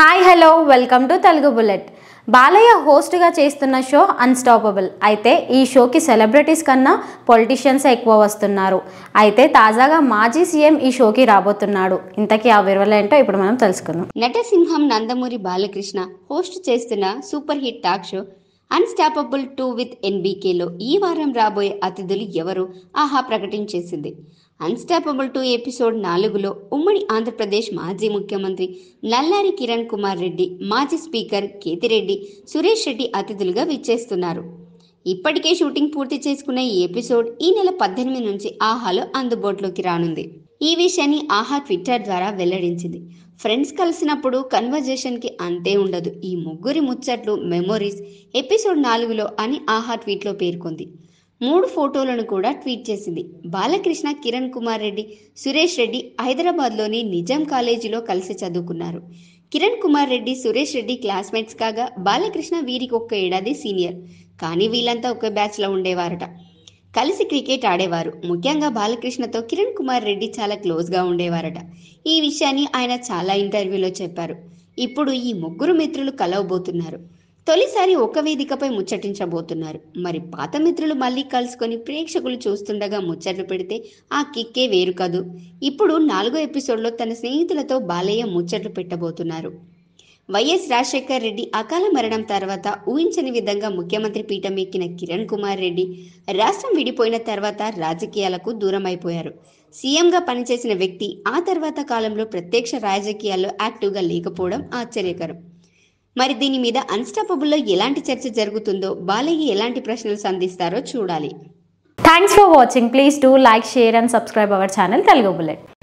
hi hello welcome to Telugu bullet Balayya హోస్ట్గా చేస్తున్న show unstoppable అయితే ఈ షోకి సెలబ్రిటీస్ కన్నా పొలిటీషియన్స్ ఎక్కువ వస్తున్నారు అయితే తాజాగా మాజీ సీఎం ఈ షోకి రాబోతున్నాడు ఇంతకీ ఆ ఏంటో ఇప్పుడు మనం తెలుసుకుందాం నటసింహం నందమూరి బాలకృష్ణ హోస్ట్ చేస్తున్న super hit talk show unstoppable two with ఎన్బీకేలో ఈ వారం రాబోయే అతిథులు ఎవరు ఆహా ప్రకటించేసింది అన్స్టాపబుల్ టూ ఎపిసోడ్ నాలుగులో ఉమ్మడి ఆంధ్రప్రదేశ్ మాజీ ముఖ్యమంత్రి నల్లారి కిరణ్ కుమార్ రెడ్డి మాజీ స్పీకర్ కేతిరెడ్డి సురేష్ రెడ్డి అతిథులుగా విచ్చేస్తున్నారు ఇప్పటికే షూటింగ్ పూర్తి చేసుకున్న ఈ ఎపిసోడ్ ఈ నెల పద్దెనిమిది నుంచి ఆహాలో అందుబాటులోకి రానుంది ఈ విషయాన్ని ఆహా ట్విట్టర్ ద్వారా వెల్లడించింది ఫ్రెండ్స్ కలిసినప్పుడు కన్వర్జేషన్కి అంతే ఉండదు ఈ ముగ్గురి ముచ్చట్లు మెమొరీస్ ఎపిసోడ్ నాలుగులో అని ఆహా ట్వీట్లో పేర్కొంది మూడు ఫోటోలను కూడా ట్వీట్ చేసింది బాలకృష్ణ కిరణ్ కుమార్ రెడ్డి సురేష్ రెడ్డి హైదరాబాద్లోని నిజాం కాలేజీలో కలిసి చదువుకున్నారు కిరణ్ కుమార్ రెడ్డి సురేష్ రెడ్డి క్లాస్మేట్స్ కాగా బాలకృష్ణ వీరికి ఒక్క ఏడాది సీనియర్ కానీ వీళ్ళంతా ఒక బ్యాచ్లో ఉండేవారట కలిసి క్రికెట్ ఆడేవారు ముఖ్యంగా బాలకృష్ణతో కిరణ్ కుమార్ రెడ్డి చాలా క్లోజ్గా ఉండేవారట ఈ విషయాన్ని ఆయన చాలా ఇంటర్వ్యూలో చెప్పారు ఇప్పుడు ఈ ముగ్గురు మిత్రులు కలవబోతున్నారు తొలిసారి ఒక వేదికపై ముచ్చటించబోతున్నారు మరి పాత మిత్రులు మళ్ళీ కలుసుకొని ప్రేక్షకులు చూస్తుండగా ముచ్చట్లు పెడితే ఆ కిక్కే వేరు కాదు ఇప్పుడు నాలుగో ఎపిసోడ్లో తన స్నేహితులతో బాలయ్య ముచ్చట్లు పెట్టబోతున్నారు వైఎస్ రాజశేఖర్ రెడ్డి అకాల మరణం తర్వాత ఊహించని విధంగా ముఖ్యమంత్రి పీఠం ఎక్కిన కిరణ్ కుమార్ రెడ్డి రాష్ట్రం విడిపోయిన తర్వాత రాజకీయాలకు దూరం అయిపోయారు సీఎంగా పనిచేసిన వ్యక్తి ఆ తర్వాత కాలంలో ప్రత్యక్ష రాజకీయాల్లో యాక్టివ్గా లేకపోవడం ఆశ్చర్యకరం మరి దీని మీద అన్స్టాపబుల్లో ఎలాంటి చర్చ జరుగుతుందో బాలయ్య ఎలాంటి ప్రశ్నలు సంధిస్తారో చూడాలి thanks for watching please do like share and subscribe our channel Telugu bullet